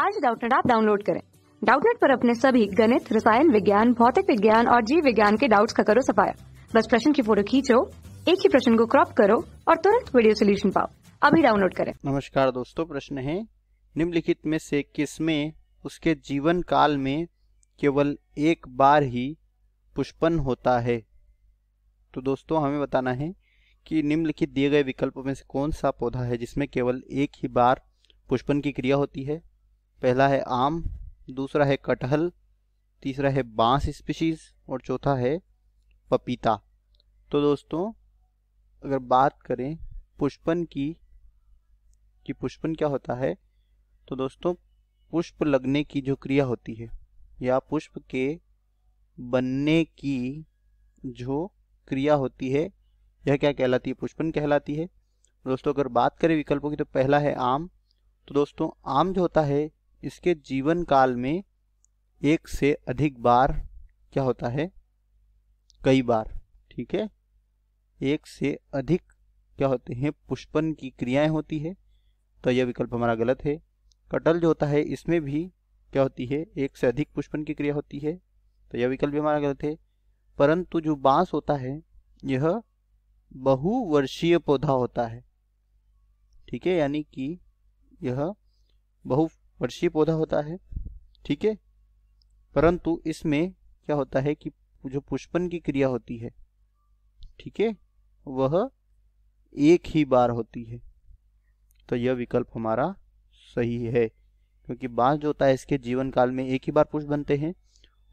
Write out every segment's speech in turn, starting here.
आज डाउटनेट आप डाउनलोड करें डाउटनेट पर अपने सभी गणित रसायन विज्ञान भौतिक विज्ञान और जीव विज्ञान के डाउट्स का करो सफाया बस प्रश्न की फोटो खींचो एक ही प्रश्न को क्रॉप करो और तुरंत वीडियो सोल्यूशन पाओ अभी डाउनलोड करें नमस्कार दोस्तों प्रश्न है निम्नलिखित में से किसमें उसके जीवन काल में केवल एक बार ही पुष्पन होता है तो दोस्तों हमें बताना है कि निम्नलिखित दिए गए विकल्पों में से कौन सा पौधा है जिसमें केवल एक ही बार पुष्पन की क्रिया होती है पहला है आम दूसरा है कटहल तीसरा है बांस स्पीशीज़ और चौथा है पपीता तो दोस्तों अगर बात करें पुष्पन की कि पुष्पन क्या होता है तो दोस्तों पुष्प लगने की जो क्रिया होती है या पुष्प के बनने की जो क्रिया होती है यह क्या कहलाती है पुष्पन कहलाती है दोस्तों अगर बात करें विकल्पों की तो पहला है आम तो दोस्तों आम जो होता है इसके जीवन काल में एक से अधिक बार क्या होता है कई बार ठीक है एक से अधिक क्या होते हैं पुष्पन की क्रियाएं होती है तो यह विकल्प हमारा गलत है कटल जो होता है इसमें भी क्या होती है एक से अधिक पुष्पन की क्रिया होती है तो यह विकल्प भी हमारा गलत है परंतु जो बांस होता है यह बहुवर्षीय पौधा होता है ठीक है यानी कि यह बहु वर्षीय पौधा होता है ठीक है परंतु इसमें क्या होता है कि जो पुष्पन की क्रिया होती है ठीक है वह एक ही बार होती है तो यह विकल्प हमारा सही है क्योंकि बांस जो होता है इसके जीवन काल में एक ही बार पुष्प बनते हैं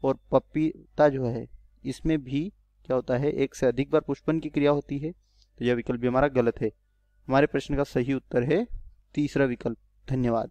और पपीता जो है इसमें भी क्या होता है एक से अधिक बार पुष्पन की क्रिया होती है तो यह विकल्प भी हमारा गलत है हमारे प्रश्न का सही उत्तर है तीसरा विकल्प धन्यवाद